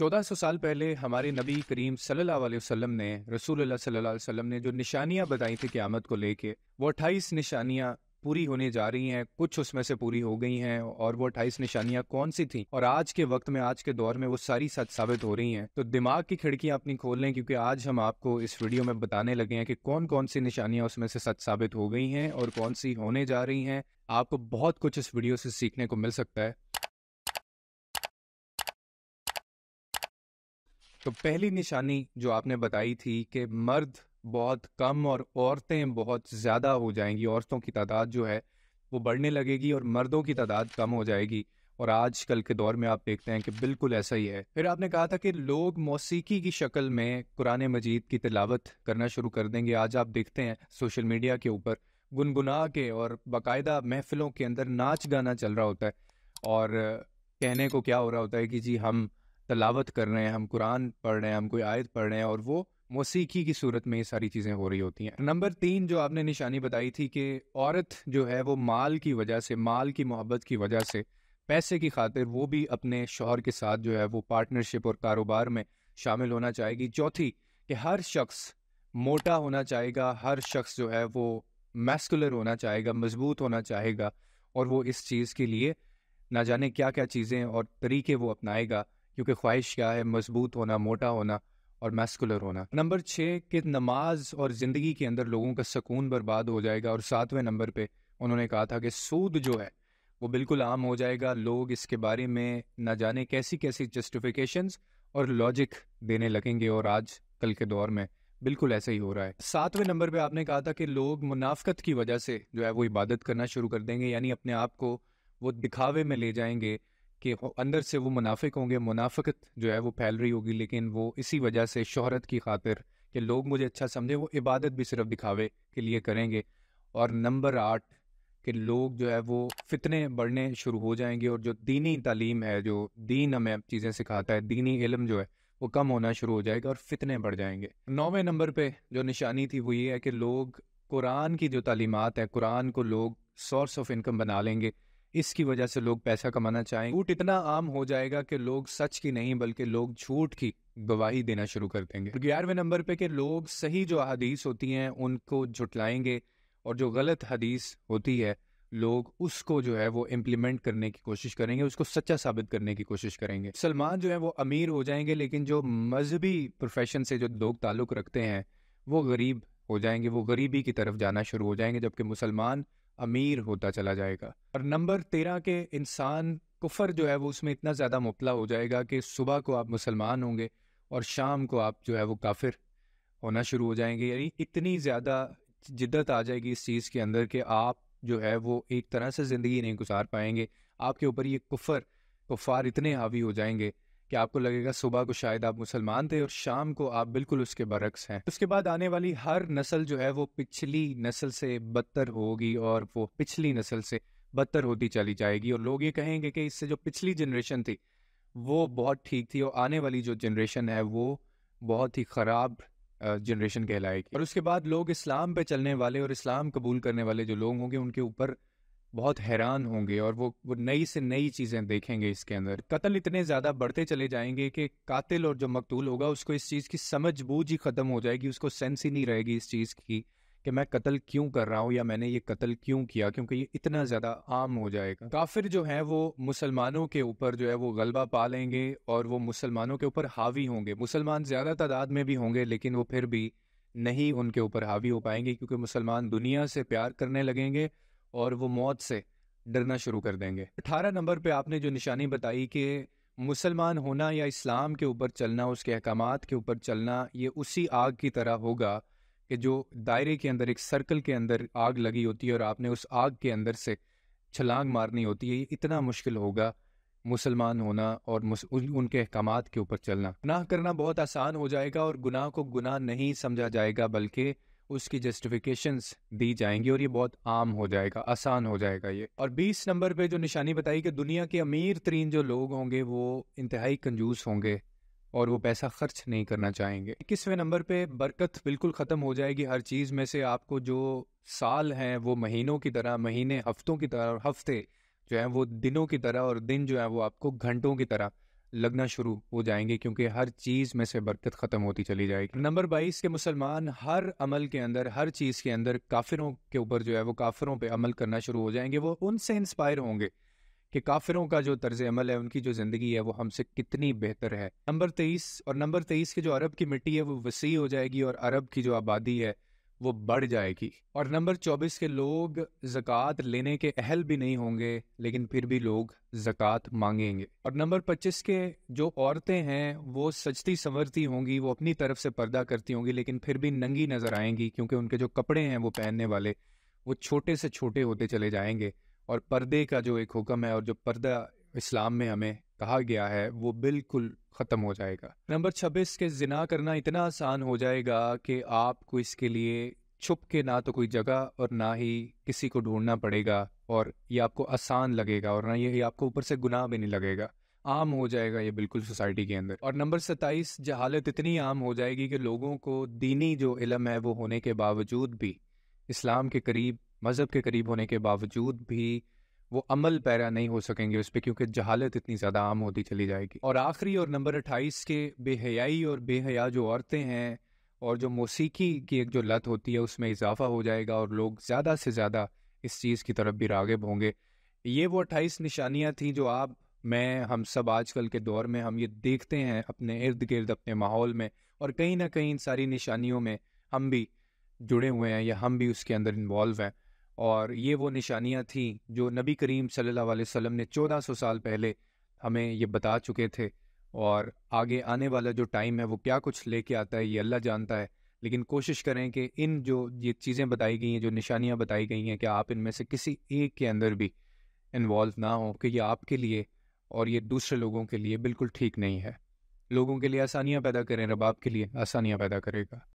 चौदह सौ साल पहले हमारे नबी करीम सल्लल्लाहु अलैहि वसल्लम ने रसूल सल्लल्लाहु अलैहि वसल्लम ने जो निशानियां बताई थी क़्यामत को लेके वो अट्ठाईस निशानियां पूरी होने जा रही हैं कुछ उसमें से पूरी हो गई हैं और वो अट्ठाईस निशानियां कौन सी थी और आज के वक्त में आज के दौर में वो सारी सच साबित हो रही हैं तो दिमाग की खिड़कियां अपनी खोल लें क्योंकि आज हम आपको इस वीडियो में बताने लगे हैं कि कौन कौन सी निशानियां उसमें से सच साबित हो गई हैं और कौन सी होने जा रही हैं आपको बहुत कुछ इस वीडियो से सीखने को मिल सकता है तो पहली निशानी जो आपने बताई थी कि मर्द बहुत कम और औरतें बहुत ज़्यादा हो जाएंगी औरतों की तादाद जो है वो बढ़ने लगेगी और मर्दों की तादाद कम हो जाएगी और आज कल के दौर में आप देखते हैं कि बिल्कुल ऐसा ही है फिर आपने कहा था कि लोग मौसीकी की शक्ल में कुरान मजीद की तिलावत करना शुरू कर देंगे आज आप देखते हैं सोशल मीडिया के ऊपर गुनगुना के और बाकायदा महफिलों के अंदर नाच गाना चल रहा होता है और कहने को क्या हो रहा होता है कि जी हम तलावत कर रहे हैं हम कुरान पढ़ रहे हैं हम कोई आयत पढ़ रहे हैं और वो मौसीकी की सूरत में ये सारी चीज़ें हो रही होती हैं नंबर तीन जो आपने निशानी बताई थी कि औरत जो है वो माल की वजह से माल की मोहब्बत की वजह से पैसे की खातिर वो भी अपने शोहर के साथ जो है वो पार्टनरशिप और कारोबार में शामिल होना चाहेगी चौथी कि हर शख्स मोटा होना चाहेगा हर शख्स जो है वो मैस्कुलर होना चाहेगा मजबूत होना चाहेगा और वो इस चीज़ के लिए ना जाने क्या क्या चीज़ें और तरीके वो अपनाएगा क्योंकि ख्वाहिश क्या है मजबूत होना मोटा होना और मैस्कुलर होना नंबर छः कि नमाज और ज़िंदगी के अंदर लोगों का सुकून बर्बाद हो जाएगा और सातवें नंबर पे उन्होंने कहा था कि सूद जो है वो बिल्कुल आम हो जाएगा लोग इसके बारे में ना जाने कैसी कैसी जस्टिफिकेशंस और लॉजिक देने लगेंगे और आज कल के दौर में बिल्कुल ऐसा ही हो रहा है सातवें नंबर पे आपने कहा था कि लोग मुनाफ्त की वजह से जो है वो इबादत करना शुरू कर देंगे यानी अपने आप को वो दिखावे में ले जाएंगे कि अंदर से वो मुनाफिक होंगे मुनाफिकत जो है वो फैल रही होगी लेकिन वो इसी वजह से शहरत की खातिर कि लोग मुझे अच्छा समझें वो इबादत भी सिर्फ दिखावे के लिए करेंगे और नंबर आठ कि लोग जो है वो फितने बढ़ने शुरू हो जाएंगे और जो दीनी तालीम है जो दीन हमें चीज़ें सिखाता है दीनी इलम जो है वो कम होना शुरू हो जाएगा और फितने बढ़ जाएंगे नौवें नंबर पर जो निशानी थी वो ये है कि लोग कुरान की जो तालीमत है कुरान को लोग सोर्स ऑफ इनकम बना लेंगे इसकी वजह से लोग पैसा कमाना चाहेंगे झूठ इतना आम हो जाएगा कि लोग सच की नहीं बल्कि लोग झूठ की गवाही देना शुरू कर देंगे ग्यारहवें नंबर पे कि लोग सही जो हदीस होती हैं उनको झुटलाएंगे और जो गलत हदीस होती है लोग उसको जो है वो इम्प्लीमेंट करने की कोशिश करेंगे उसको सच्चा साबित करने की कोशिश करेंगे सलमान जो है वो अमीर हो जाएंगे लेकिन जो मजहबी प्रोफेशन से जो लोग ताल्लुक़ रखते हैं वो गरीब हो जाएंगे वो गरीबी की तरफ जाना शुरू हो जाएंगे जबकि मुसलमान अमीर होता चला जाएगा और नंबर तेरह के इंसान कुफर जो है वो उसमें इतना ज़्यादा मुबला हो जाएगा कि सुबह को आप मुसलमान होंगे और शाम को आप जो है वो काफिर होना शुरू हो जाएंगे यानी इतनी ज़्यादा जिद्दत आ जाएगी इस चीज़ के अंदर कि आप जो है वो एक तरह से ज़िंदगी नहीं गुजार पाएंगे आपके ऊपर ये कुफर कुफार इतने हावी हो जाएंगे कि आपको लगेगा सुबह को शायद आप मुसलमान थे और शाम को आप बिल्कुल उसके बरक्स हैं उसके बाद आने वाली हर नस्ल जो है वो पिछली नस्ल से बदतर होगी और वो पिछली नस्ल से बदतर होती चली जाएगी और लोग ये कहेंगे कि इससे जो पिछली जनरेशन थी वो बहुत ठीक थी और आने वाली जो जनरेशन है वो बहुत ही ख़राब जनरेशन कहलाएगी और उसके बाद लोग इस्लाम पे चलने वाले और इस्लाम कबूल करने वाले जो लोग होंगे उनके ऊपर बहुत हैरान होंगे और वो वो नई से नई चीज़ें देखेंगे इसके अंदर कत्ल इतने ज़्यादा बढ़ते चले जाएंगे कि कातिल और जो मकतूल होगा उसको इस चीज़ की समझ बूझ ही ख़त्म हो जाएगी उसको सेंस ही नहीं रहेगी इस चीज़ की कि मैं कत्ल क्यों कर रहा हूँ या मैंने ये कत्ल क्यों किया क्योंकि ये इतना ज़्यादा आम हो जाएगा काफिर जो है वो मुसलमानों के ऊपर जो है वो गलबा पा लेंगे और वो मुसलमानों के ऊपर हावी होंगे मुसलमान ज़्यादा तादाद में भी होंगे लेकिन वो फिर भी नहीं उनके ऊपर हावी हो पाएंगे क्योंकि मुसलमान दुनिया से प्यार करने लगेंगे और वो मौत से डरना शुरू कर देंगे अठारह नंबर पे आपने जो निशानी बताई कि मुसलमान होना या इस्लाम के ऊपर चलना उसके अहकाम के ऊपर चलना ये उसी आग की तरह होगा कि जो दायरे के अंदर एक सर्कल के अंदर आग लगी होती है और आपने उस आग के अंदर से छलांग मारनी होती है ये इतना मुश्किल होगा मुसलमान होना और मुस, उनके अहकाम के ऊपर चलना गुनाह करना बहुत आसान हो जाएगा और गुनाह को गुनाह नहीं समझा जाएगा बल्कि उसकी जस्टिफिकेशंस दी जाएंगी और ये बहुत आम हो जाएगा आसान हो जाएगा ये और 20 नंबर पे जो निशानी बताई कि दुनिया के अमीर तरीन जो लोग होंगे वो इंतहाई कंजूस होंगे और वो पैसा खर्च नहीं करना चाहेंगे इक्कीसवें नंबर पे बरकत बिल्कुल ख़त्म हो जाएगी हर चीज़ में से आपको जो साल हैं वो महीनों की तरह महीने हफ्तों की तरह और हफ्ते जो है वो दिनों की तरह और दिन जो है वो आपको घंटों की तरह लगना शुरू हो जाएंगे क्योंकि हर चीज़ में से बरकत ख़त्म होती चली जाएगी नंबर बाईस के मुसलमान हर अमल के अंदर हर चीज़ के अंदर काफिरों के ऊपर जो है वो काफिरों पे अमल करना शुरू हो जाएंगे वो उनसे इंस्पायर होंगे कि काफिरों का जो तर्ज अमल है उनकी जो ज़िंदगी है वो हमसे कितनी बेहतर है नंबर तेईस और नंबर तेईस की जो अरब की मिट्टी है वो वसी हो जाएगी और अरब की जो आबादी है वो बढ़ जाएगी और नंबर 24 के लोग जक़ात लेने के अहल भी नहीं होंगे लेकिन फिर भी लोग ज़क़़त मांगेंगे और नंबर 25 के जो औरतें हैं वो सचती संवरती होंगी वो अपनी तरफ से पर्दा करती होंगी लेकिन फिर भी नंगी नज़र आएंगी क्योंकि उनके जो कपड़े हैं वो पहनने वाले वो छोटे से छोटे होते चले जाएंगे और पर्दे का जो एक हुक्म है और जो पर्दा इस्लाम में हमें कहा गया है वो बिल्कुल ख़त्म हो जाएगा नंबर छब्बीस के जिना करना इतना आसान हो जाएगा कि आपको इसके लिए छुप के ना तो कोई जगह और ना ही किसी को ढूंढना पड़ेगा और ये आपको आसान लगेगा और ना ये आपको ऊपर से गुनाह भी नहीं लगेगा आम हो जाएगा ये बिल्कुल सोसाइटी के अंदर और नंबर सत्ताईस जहालत इतनी आम हो जाएगी कि लोगों को दीनी जो इलम है वो होने के बावजूद भी इस्लाम के करीब मज़हब के करीब होने के बावजूद भी वो अमल पैरा नहीं हो सकेंगे उस पर क्योंकि जहालत इतनी ज़्यादा आम होती चली जाएगी और आखिरी और नंबर अट्ठाईस के बेहयाई और बेहया जो औरतें हैं और जो मौसीकी की एक जो लत होती है उसमें इजाफा हो जाएगा और लोग ज़्यादा से ज़्यादा इस चीज़ की तरफ भी रागब होंगे ये वो अट्ठाईस निशानियाँ थी जो आप मैं हम सब आजकल के दौर में हम ये देखते हैं अपने इर्द गिर्द अपने माहौल में और कहीं ना कहीं इन सारी निशानियों में हम भी जुड़े हुए हैं या हम भी उसके अंदर इन्वॉल्व हैं और ये वो निशानियाँ थीं जो नबी करीम सल्लल्लाहु अलैहि वसल्लम ने 1400 साल पहले हमें ये बता चुके थे और आगे आने वाला जो टाइम है वो क्या कुछ लेके आता है ये अल्लाह जानता है लेकिन कोशिश करें कि इन जो ये चीज़ें बताई गई हैं जो निशानियाँ बताई गई हैं कि आप इनमें से किसी एक के अंदर भी इन्वॉल्व ना हो कि ये आपके लिए और ये दूसरे लोगों के लिए बिल्कुल ठीक नहीं है लोगों के लिए आसानियाँ पैदा करें रब आपके लिए आसानियाँ पैदा करेगा